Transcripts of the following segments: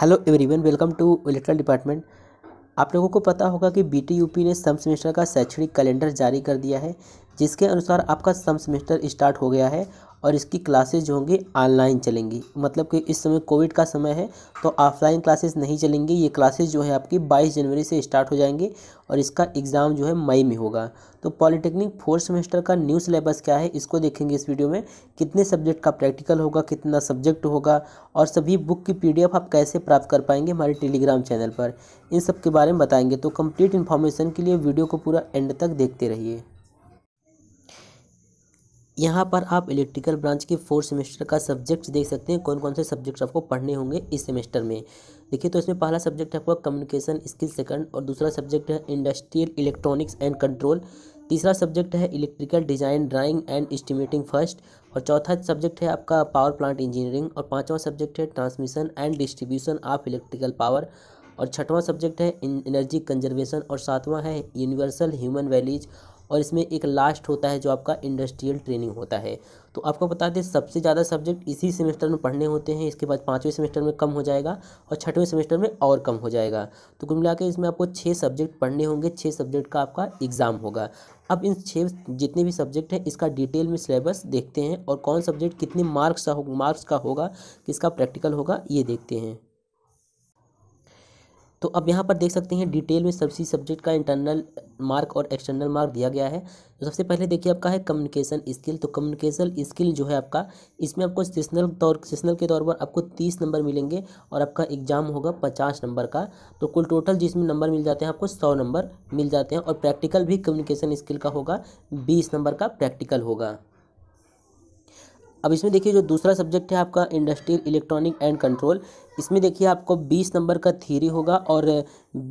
hello everyone welcome to electrical department आप लोगों को पता होगा कि बीटीयूपी ने सम सेमेस्टर का शैक्षणिक कैलेंडर जारी कर दिया है जिसके अनुसार आपका सम सेमेस्टर स्टार्ट हो गया है और इसकी क्लासेज जो होंगी ऑनलाइन चलेंगी मतलब कि इस समय कोविड का समय है तो ऑफलाइन क्लासेस नहीं चलेंगी ये क्लासेज जो है आपकी बाईस जनवरी से स्टार्ट हो जाएंगे और इसका एग्ज़ाम जो है मई में होगा तो पॉलिटेक्निक फोर्थ सेमेस्टर का न्यू सिलेबस क्या है इसको देखेंगे इस वीडियो में कितने सब्जेक्ट का प्रैक्टिकल होगा कितना सब्जेक्ट होगा और सभी बुक की पी आप कैसे प्राप्त कर पाएंगे हमारे टेलीग्राम चैनल पर इन सब के बारे में बताएंगे तो कंप्लीट इन्फॉर्मेशन के लिए वीडियो को पूरा एंड तक देखते रहिए यहाँ पर आप इलेक्ट्रिकल ब्रांच के फोर्थ सेमेस्टर का सब्जेक्ट्स देख सकते हैं कौन कौन से सब्जेक्ट्स आपको पढ़ने होंगे इस सेमेस्टर में देखिए तो इसमें पहला सब्जेक्ट है आपका कम्युनिकेशन स्किल सेकंड और दूसरा सब्जेक्ट है इंडस्ट्रियल इलेक्ट्रॉनिक्स एंड कंट्रोल तीसरा सब्जेक्ट है electrical design drawing and estimating first और चौथा सब्जेक्ट है आपका पावर प्लांट इंजीनियरिंग और पाँचवा सब्जेक्ट है transmission and distribution of electrical power और छठवां सब्जेक्ट है एनर्जी कंजर्वेशन और सातवां है यूनिवर्सल ह्यूमन वैल्यूज और इसमें एक लास्ट होता है जो आपका इंडस्ट्रियल ट्रेनिंग होता है तो आपको बता दें सबसे ज़्यादा सब्जेक्ट इसी सेमेस्टर में पढ़ने होते हैं इसके बाद पाँचवें सेमेस्टर में कम हो जाएगा और छठवें सेमेस्टर में और कम हो जाएगा तो कुल मिला इसमें आपको छः सब्जेक्ट पढ़ने होंगे छः सब्जेक्ट का आपका एग्ज़ाम होगा अब इन छः जितने भी सब्जेक्ट हैं इसका डिटेल में सिलेबस देखते हैं और कौन सब्जेक्ट कितने मार्क्स का मार्क्स का होगा किसका प्रैक्टिकल होगा ये देखते हैं तो अब यहाँ पर देख सकते हैं डिटेल में सभी सब्जेक्ट का इंटरनल मार्क और एक्सटर्नल मार्क दिया गया है तो सबसे पहले देखिए आपका है कम्युनिकेशन स्किल तो कम्युनिकेशन स्किल जो है आपका इसमें आपको सेशनल तौर सेशनल के तौर पर आपको तीस नंबर मिलेंगे और आपका एग्जाम होगा पचास नंबर का तो कुल टोटल जिसमें नंबर मिल जाते हैं आपको सौ नंबर मिल जाते हैं और प्रैक्टिकल भी कम्युनिकेशन स्किल का होगा बीस नंबर का प्रैक्टिकल होगा अब इसमें देखिए जो दूसरा सब्जेक्ट है आपका इंडस्ट्रियल इलेक्ट्रॉनिक एंड कंट्रोल इसमें देखिए आपको 20 नंबर का थ्योरी होगा और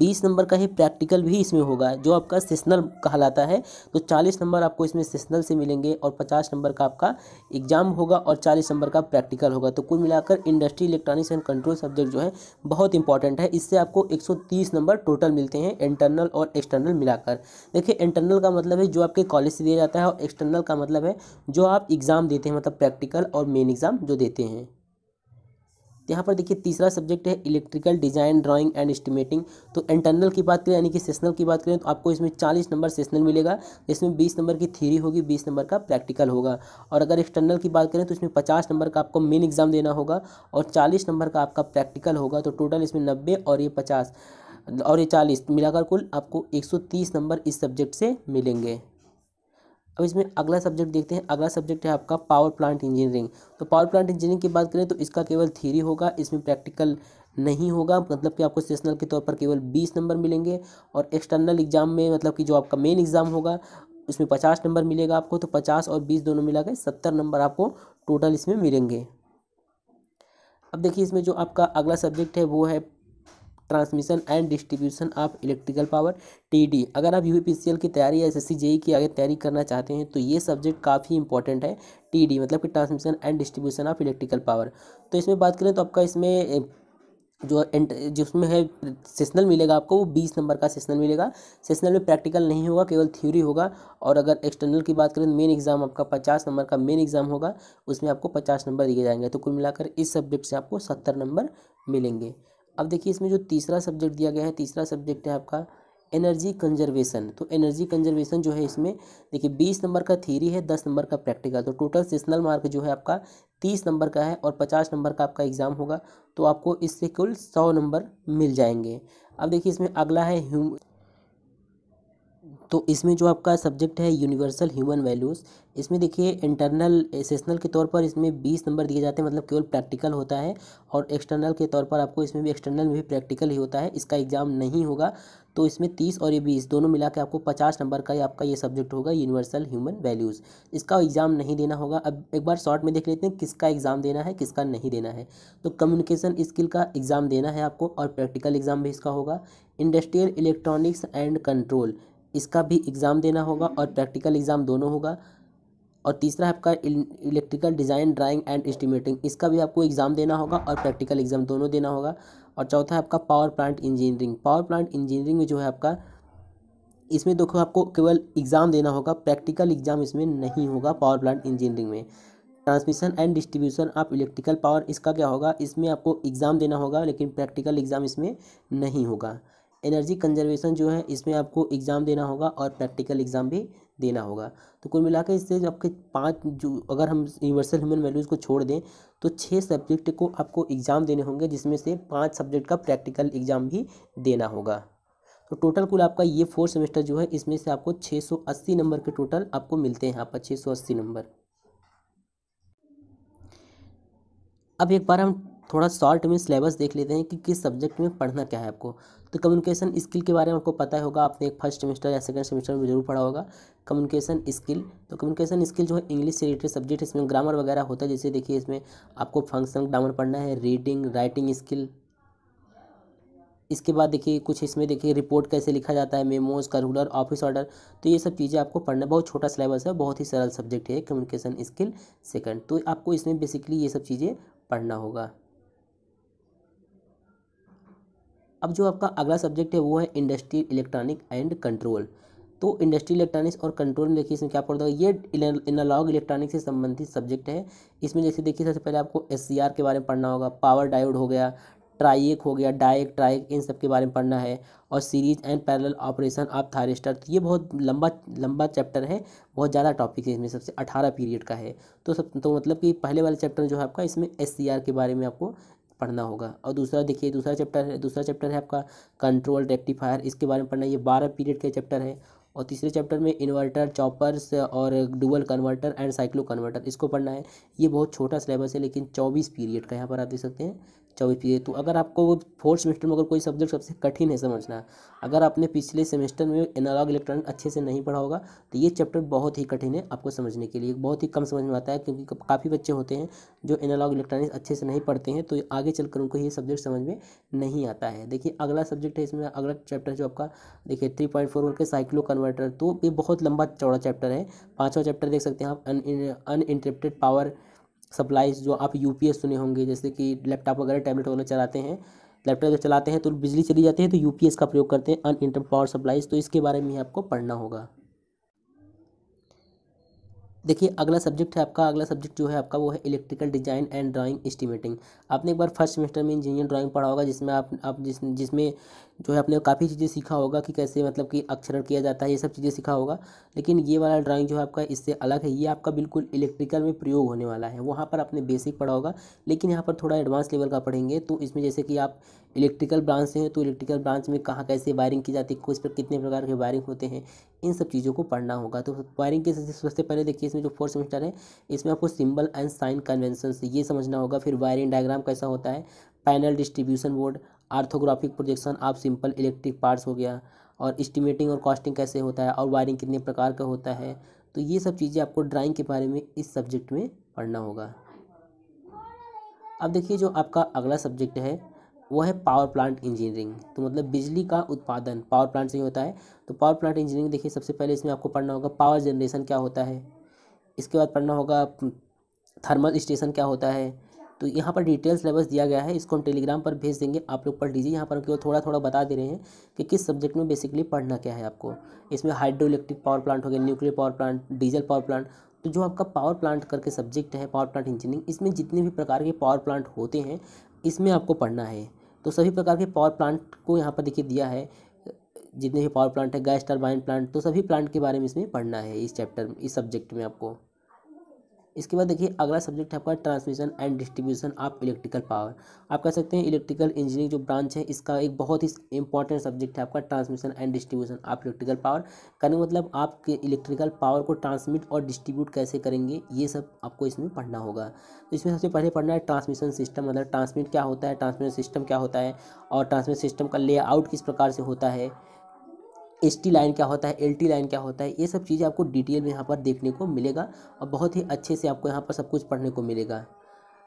20 नंबर का ही प्रैक्टिकल भी इसमें होगा जो आपका सेशनल कहलाता है तो 40 नंबर आपको इसमें सेशनल से मिलेंगे और 50 नंबर का आपका एग्जाम होगा और 40 नंबर का प्रैक्टिकल होगा तो कुल मिलाकर industry electronics and control subject जो है बहुत इंपॉर्टेंट है इससे आपको एक नंबर टोटल मिलते हैं इंटरनल और एक्सटर्नल मिलाकर देखिए इंटरनल का मतलब है जो आपके कॉलेज से दिया जाता है और एक्सटर्नल का मतलब है जो आप एग्ज़ाम देते हैं मतलब प्रैक्टिकल और मेन एग्ज़ाम जो देते हैं यहाँ पर देखिए तीसरा सब्जेक्ट है electrical design drawing and estimating तो इंटरनल की बात करें यानी कि सेशनल की बात करें तो आपको इसमें चालीस नंबर सेशनल मिलेगा जिसमें बीस नंबर की थ्योरी होगी बीस नंबर का प्रैक्टिकल होगा और अगर एक्सटर्नल की बात करें तो इसमें पचास नंबर का आपको मेन एग्जाम देना होगा और चालीस नंबर का आपका प्रैक्टिकल होगा तो टोटल इसमें नब्बे और ये पचास और ये चालीस मिलाकर कुल आपको एक सौ तीस नंबर इस सब्जेक्ट से मिलेंगे अब इसमें अगला सब्जेक्ट देखते हैं अगला सब्जेक्ट है आपका पावर प्लांट इंजीनियरिंग तो पावर प्लांट इंजीनियरिंग की बात करें तो इसका केवल थ्योरी होगा इसमें प्रैक्टिकल नहीं होगा मतलब कि आपको सेशनल के तौर पर केवल बीस नंबर मिलेंगे और एक्सटर्नल एग्जाम में मतलब कि जो आपका मेन एग्ज़ाम होगा उसमें पचास नंबर मिलेगा आपको तो पचास और बीस दोनों मिला के सत्तर नंबर आपको टोटल इसमें मिलेंगे अब देखिए इसमें जो आपका अगला सब्जेक्ट है वो है transmission and distribution of electrical power TD अगर आप यूपीपीसीएल की तैयारी या एसएससी जेई की आगे तैयारी करना चाहते हैं तो ये सब्जेक्ट काफ़ी इंपॉर्टेंट है टीडी मतलब कि transmission and distribution of electrical power तो इसमें बात करें तो आपका इसमें जो एंट जिसमें है सेशनल मिलेगा आपको वो बीस नंबर का सेशनल मिलेगा सेशनल में प्रैक्टिकल नहीं होगा केवल थ्योरी होगा और अगर एक्सटर्नल की बात करें तो मेन एग्जाम आपका पचास नंबर का मेन एग्जाम होगा उसमें आपको पचास नंबर दिए जाएंगे तो कुल मिलाकर इस सब्जेक्ट से आपको सत्तर नंबर मिलेंगे अब देखिए इसमें जो तीसरा सब्जेक्ट दिया गया है तीसरा सब्जेक्ट है आपका एनर्जी कंजर्वेशन तो एनर्जी कंजर्वेशन जो है इसमें देखिए बीस नंबर का थीरी है दस नंबर का प्रैक्टिकल तो टोटल सेशनल मार्क जो है आपका तीस नंबर का है और पचास नंबर का आपका एग्ज़ाम होगा तो आपको इससे कुल सौ नंबर मिल जाएंगे अब देखिए इसमें अगला है तो इसमें जो आपका सब्जेक्ट है यूनिवर्सल ह्यूमन वैल्यूज़ इसमें देखिए इंटरनल एसेसनल के तौर पर इसमें बीस नंबर दिए जाते हैं मतलब केवल प्रैक्टिकल होता है और एक्सटर्नल के तौर पर आपको इसमें भी एक्सटर्नल में भी प्रैक्टिकल ही होता है इसका एग्ज़ाम नहीं होगा तो इसमें तीस और ये बीस दोनों मिला के आपको पचास नंबर का ही आपका ये सब्जेक्ट होगा यूनिवर्सल ह्यूमन वैल्यूज़ इसका एग्ज़ाम नहीं देना होगा अब एक बार शॉर्ट में देख लेते हैं किसका एग्ज़ाम देना है किसका नहीं देना है तो कम्युनिकेशन स्किल का एग्ज़ाम देना है आपको और प्रैक्टिकल एग्ज़ाम भी इसका होगा इंडस्ट्रियल इलेक्ट्रॉनिक्स एंड कंट्रोल इसका भी एग्ज़ाम देना होगा और प्रैक्टिकल एग्ज़ाम दोनों होगा और तीसरा आपका electrical design drawing and estimating इसका भी आपको एग्ज़ाम देना होगा और प्रैक्टिकल एग्ज़ाम दोनों देना होगा और चौथा आपका power plant engineering power plant engineering में जो है आपका इसमें देखो आपको केवल एग्ज़ाम देना होगा प्रैक्टिकल एग्ज़ाम इसमें नहीं होगा पावर प्लांट इंजीनियरिंग में ट्रांसमिशन एंड डिस्ट्रीब्यूशन आप इलेक्ट्रिकल पावर इसका क्या होगा इसमें आपको एग्ज़ाम देना होगा लेकिन प्रैक्टिकल एग्ज़ाम इसमें नहीं होगा एनर्जी कंजर्वेशन जो है इसमें आपको एग्ज़ाम देना होगा और प्रैक्टिकल एग्ज़ाम भी देना होगा तो कुल मिला के इससे आपके पाँच जो अगर हम यूनिवर्सल ह्यूमन वैल्यूज़ को छोड़ दें तो छः सब्जेक्ट को आपको एग्ज़ाम देने होंगे जिसमें से पाँच सब्जेक्ट का प्रैक्टिकल एग्ज़ाम भी देना होगा तो टोटल कुल आपका ये फोर सेमेस्टर जो है इसमें से आपको 680 नंबर के टोटल आपको मिलते हैं आपका 680 नंबर अब एक बार हम थोड़ा शॉर्ट में सिलेबस देख लेते हैं कि किस सब्जेक्ट में पढ़ना क्या है आपको तो कम्युनिकेशन स्किल के बारे में आपको पता होगा आपने एक फर्स्ट सेमेस्टर या सेकंड सेमेस्टर में जरूर पढ़ा होगा कम्युनिकेशन स्किल तो कम्युनिकेशन स्किल जो है इंग्लिश से रिलेटेड सब्जेक्ट इसमें ग्रामर वगैरह होता है जैसे देखिए इसमें आपको फंक्शन ग्रामर पढ़ना है रीडिंग राइटिंग स्किल इसके बाद देखिए कुछ इसमें देखिए रिपोर्ट कैसे लिखा जाता है मेमोज रूलर ऑफिस ऑर्डर तो ये सब चीज़ें आपको पढ़ना बहुत छोटा सिलेबस है बहुत ही सरल सब्जेक्ट है कम्युनिकेशन स्किल सेकंड तो आपको इसमें बेसिकली ये सब चीज़ें पढ़ना होगा अब जो आपका अगला सब्जेक्ट है वो है इंडस्ट्री इलेक्ट्रॉनिक एंड कंट्रोल तो इंडस्ट्री इलेक्ट्रॉनिक्स और कंट्रोल में देखिए इसमें क्या पड़ता है ये इनालॉग इलेक्ट्रॉनिक से संबंधित सब्जेक्ट है इसमें जैसे देखिए सबसे पहले आपको एस के बारे में पढ़ना होगा पावर डायोड हो गया ट्राइक हो गया डाइक ट्राइक इन सब के बारे में पढ़ना है और series and parallel operation of thyristor तो ये बहुत लंबा लंबा चैप्टर है बहुत ज़्यादा टॉपिक है इसमें सबसे अठारह पीरियड का है तो सब तो मतलब कि पहले वाला चैप्टर जो है आपका इसमें एस के बारे में आपको पढ़ना होगा और दूसरा देखिए दूसरा चैप्टर है दूसरा चैप्टर है आपका कंट्रोल रेक्टिफायर इसके बारे में पढ़ना ये बारह पीरियड के चैप्टर है और तीसरे चैप्टर में इन्वर्टर चॉपर्स और dual converter and cyclo converter इसको पढ़ना है ये बहुत छोटा सिलेबस है लेकिन चौबीस पीरियड का यहाँ पर आप देख सकते हैं चौबीस पी तो अगर आपको वो फोर्थ सेमेस्टर में अगर कोई सब्जेक्ट सबसे कठिन है समझना अगर आपने पिछले सेमेस्टर में एनालॉग इलेक्ट्रॉनिक अच्छे से नहीं पढ़ा होगा तो ये चैप्टर बहुत ही कठिन है आपको समझने के लिए बहुत ही कम समझ में आता है क्योंकि काफ़ी बच्चे होते हैं जो एनालॉग इलेक्ट्रॉनिक्स अच्छे से नहीं पढ़ते हैं तो आगे चल उनको ये सब्जेक्ट समझ में नहीं आता है देखिए अगला सब्जेक्ट है इसमें अगला चैप्टर जो आपका देखिए थ्री पॉइंट फोर के साइक्लो कन्वर्टर तो ये बहुत लंबा चौड़ा चैप्टर है पाँचवा चैप्टर देख सकते हैं आप अन अनइंटरप्टेड पावर सप्लाइज जो आप यू सुने होंगे जैसे कि लैपटॉप वगैरह टैबलेट वगैरह चलाते हैं लैपटॉप जब चलाते हैं तो बिजली चली जाती है तो यू का प्रयोग करते हैं अन इंटर पावर सप्लाइज तो इसके बारे में आपको पढ़ना होगा देखिए अगला सब्जेक्ट है आपका अगला सब्जेक्ट जो है आपका वो है electrical design and drawing estimating आपने एक बार फर्स्ट सेमेस्टर में इंजीनियर ड्राइंग पढ़ा होगा जिसमें आप आप जिस जिसमें जो है आपने काफ़ी चीज़ें सीखा होगा कि कैसे मतलब कि अक्षरण किया जाता है ये सब चीज़ें सीखा होगा लेकिन ये वाला ड्राइंग जो है आपका इससे अलग है ये आपका बिल्कुल इलेक्ट्रिकल में प्रयोग होने वाला है वहाँ पर आपने बेसिक पढ़ा होगा लेकिन यहाँ पर थोड़ा एडवांस लेवल का पढ़ेंगे तो इसमें जैसे कि आप इलेक्ट्रिकल ब्रांच से हैं तो इलेक्ट्रिकल ब्रांच में कहाँ कैसे वायरिंग की जाती है कुछ पर कितने प्रकार के वायरिंग होते हैं इन सब चीज़ों को पढ़ना होगा तो वायरिंग के सबसे पहले देखिए इसमें जो फोर्थ सेमेस्टर है इसमें आपको सिंबल एंड साइन कन्वेंशन ये समझना होगा फिर वायरिंग डायग्राम कैसा होता है panel distribution board orthographic projection आप सिंपल इलेक्ट्रिक पार्ट्स हो गया और इस्टीमेटिंग और कॉस्टिंग कैसे होता है और वायरिंग कितने प्रकार का होता है तो ये सब चीज़ें आपको ड्राइंग के बारे में इस सब्जेक्ट में पढ़ना होगा अब देखिए जो आपका अगला सब्जेक्ट है वो है पावर प्लांट इंजीनियरिंग तो मतलब बिजली का उत्पादन पावर प्लांट से ही होता है तो पावर प्लांट इंजीनियरिंग देखिए सबसे पहले इसमें आपको पढ़ना होगा पावर जनरेशन क्या होता है इसके बाद पढ़ना होगा थर्मल स्टेशन क्या होता है तो यहाँ पर डिटेल सिलेबस दिया गया है इसको हम टेलीग्राम पर भेज देंगे आप लोग पढ़ लीजिए यहाँ पर हम थोड़ा थोड़ा बता दे रहे हैं कि किस सब्जेक्ट में बेसिकली पढ़ना क्या है आपको इसमें हाइड्रो इलेक्ट्रिक पावर प्लांट हो गया nuclear power plant diesel power plant तो जो आपका पावर प्लांट करके सब्जेक्ट है पावर प्लांट इंजीनियरिंग इसमें जितने भी प्रकार के पावर प्लांट होते हैं इसमें आपको पढ़ना है तो सभी प्रकार के पावर प्लांट को यहाँ पर देखिए दिया है जितने भी पावर प्लांट है गैस टर्बाइन प्लांट तो सभी प्लांट के बारे में इसमें पढ़ना है इस चैप्टर इस सब्जेक्ट में आपको इसके बाद देखिए अगला सब्जेक्ट है आपका transmission and distribution of electrical power आप कह सकते हैं इलेक्ट्रिकल इंजीनियरिंग जो ब्रांच है इसका एक बहुत ही इंपॉर्टेंट सब्जेक्ट है आपका transmission and distribution of electrical power करने मतलब आपके इलेक्ट्रिकल पावर को ट्रांसमिट और डिस्ट्रीब्यूट कैसे करेंगे ये सब आपको इसमें पढ़ना होगा तो इसमें सबसे पहले पढ़ना है ट्रांसमिशन सिस्टम मतलब ट्रांसमिट क्या होता है ट्रांसमिशन सिस्टम क्या होता है और ट्रांसमिशन सिस्टम का लेआउट किस प्रकार से होता है एस टी लाइन क्या होता है एल टी लाइन क्या होता है ये सब चीज़ें आपको डिटेल में यहाँ पर देखने को मिलेगा और बहुत ही अच्छे से आपको यहाँ पर सब कुछ पढ़ने को मिलेगा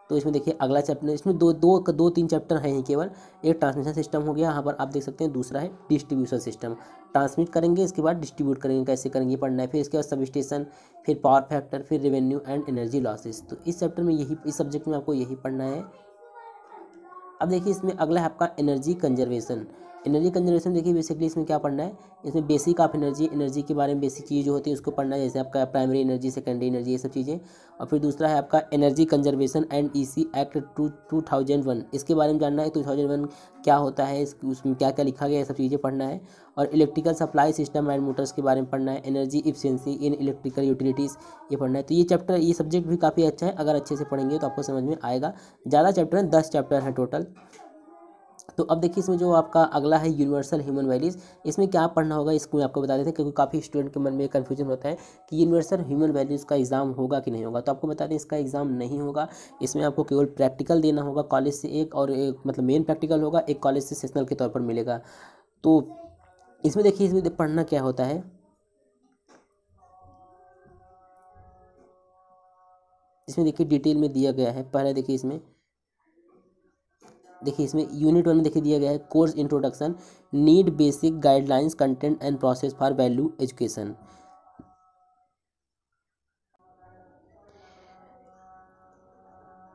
तो इसमें देखिए अगला चैप्टर इसमें दो दो दो तीन चैप्टर हैं ही केवल एक ट्रांसमिशन सिस्टम हो गया यहाँ पर आप देख सकते हैं दूसरा है डिस्ट्रीब्यूशन सिस्टम ट्रांसमिट करेंगे इसके बाद डिस्ट्रीब्यूट करेंगे कैसे करेंगे पढ़ना है फिर इसके बाद सब स्टेशन फिर पावर फैक्टर फिर रेवेन्यू एंड एनर्जी लॉसेज तो इस चैप्टर में यही इस सब्जेक्ट में आपको यही पढ़ना है अब देखिए इसमें अगला है आपका एनर्जी कंजर्वेशन एनर्जी कंजर्वेशन देखिए बेसिकली इसमें क्या पढ़ना है इसमें बेसिक ऑफ एनर्जी एनर्जी के बारे में बेसिक चीज़ जो होती है उसको पढ़ना है जैसे आपका प्राइमरी एनर्जी सेकेंडरी एनर्जी ये सब चीज़ें और फिर दूसरा है आपका energy conservation and E act two two thousand one इसके बारे में जानना है टू थाउजेंड वन क्या होता है उसमें क्या क्या लिखा गया है सब चीज़ें पढ़ना है और electrical supply system and motors के बारे में पढ़ना है energy efficiency in electrical utilities ये पढ़ना है तो ये चैप्टर ये सब्जेक्ट भी काफ़ी अच्छा है अगर अच्छे से पढ़ेंगे तो आपको समझ में आएगा ज़्यादा चैप्टर हैं दस चैप्टर हैं टोटल तो अब देखिए इसमें जो आपका अगला है यूनिवर्सल ह्यूमन वैल्यूज़ इसमें क्या पढ़ना होगा इसको मैं आपको बता देते हैं क्योंकि काफ़ी स्टूडेंट के मन में कन्फ्यूजन होता है कि यूनिवर्सल ह्यूमन वैल्यूज़ का एग्ज़ाम होगा कि नहीं होगा तो आपको बता दें इसका एग्ज़ाम नहीं होगा इसमें आपको केवल प्रैक्टिकल देना होगा कॉलेज से एक और एक मतलब मेन प्रैक्टिकल होगा एक कॉलेज से सेशनल के तौर पर मिलेगा तो इसमें देखिए इसमें पढ़ना क्या होता है इसमें देखिए डिटेल में दिया गया है पहले देखिए इसमें देखिए इसमें यूनिट वन में देखिए दिया गया है course introduction need basic guidelines content and process for value education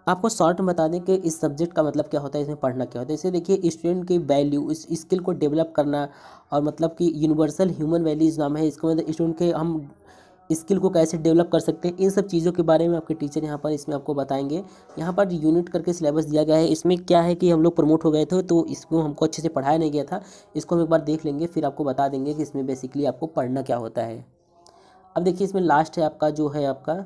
आपको शॉर्ट में बता दें कि इस सब्जेक्ट का मतलब क्या होता है इसमें पढ़ना क्या होता है इसे देखिए स्टूडेंट की वैल्यू इस स्किल को डेवलप करना और मतलब कि यूनिवर्सल ह्यूमन वैल्यूज नाम है इसको मतलब स्टूडेंट के हम स्किल को कैसे डेवलप कर सकते हैं इन सब चीज़ों के बारे में आपके टीचर यहाँ पर इसमें आपको बताएंगे यहाँ पर यूनिट करके सिलेबस दिया गया है इसमें क्या है कि हम लोग प्रमोट हो गए थे तो इसको हमको अच्छे से पढ़ाया नहीं गया था इसको हम एक बार देख लेंगे फिर आपको बता देंगे कि इसमें बेसिकली आपको पढ़ना क्या होता है अब देखिए इसमें लास्ट है आपका जो है आपका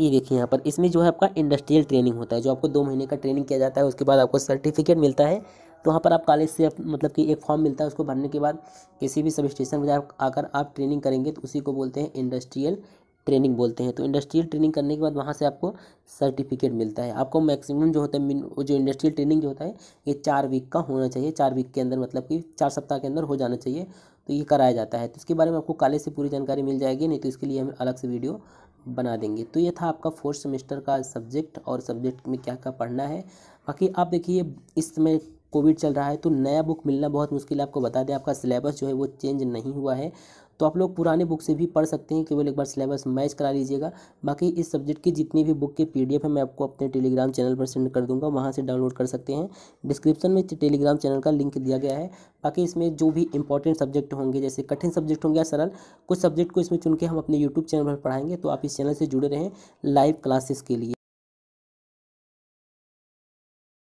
ये देखिए यहाँ पर इसमें जो है आपका इंडस्ट्रियल ट्रेनिंग होता है जो आपको दो महीने का ट्रेनिंग किया जाता है उसके बाद आपको सर्टिफिकेट मिलता है तो वहाँ पर आप कॉलेज से मतलब कि एक फॉर्म मिलता है उसको भरने के बाद किसी भी सब स्टेशन पर आकर आप ट्रेनिंग करेंगे तो उसी को बोलते हैं इंडस्ट्रियल ट्रेनिंग बोलते हैं तो इंडस्ट्रियल ट्रेनिंग करने के बाद वहाँ से आपको सर्टिफिकेट मिलता है आपको मैक्सिमम जो होता है जो इंडस्ट्रियल ट्रेनिंग जो होता है ये चार वीक का होना चाहिए चार वीक के अंदर मतलब कि चार सप्ताह के अंदर हो जाना चाहिए तो ये कराया जाता है तो इसके बारे में आपको कॉलेज से पूरी जानकारी मिल जाएगी नहीं तो इसके लिए हम अलग से वीडियो बना देंगे तो ये था आपका फोर्थ सेमेस्टर का सब्जेक्ट और सब्जेक्ट में क्या क्या पढ़ना है बाकी आप देखिए इस समय कोविड चल रहा है तो नया बुक मिलना बहुत मुश्किल है आपको बता दें आपका सिलेबस जो है वो चेंज नहीं हुआ है तो आप लोग पुराने बुक से भी पढ़ सकते हैं केवल एक बार सिलेबस मैच करा लीजिएगा बाकी इस सब्जेक्ट की जितनी भी बुक के पीडीएफ है मैं आपको अपने टेलीग्राम चैनल पर सेंड कर दूंगा वहाँ से डाउनलोड कर सकते हैं डिस्क्रिप्शन में टेलीग्राम चैनल का लिंक दिया गया है बाकी इसमें जो भी इंपॉर्टेंट सब्जेक्ट होंगे जैसे कठिन सब्जेक्ट होंगे या सरल कुछ सब्जेक्ट को इसमें चुन के हम अपने यूट्यूब चैनल पर पढ़ाएंगे तो आप इस चैनल से जुड़े रहें लाइव क्लासेस के लिए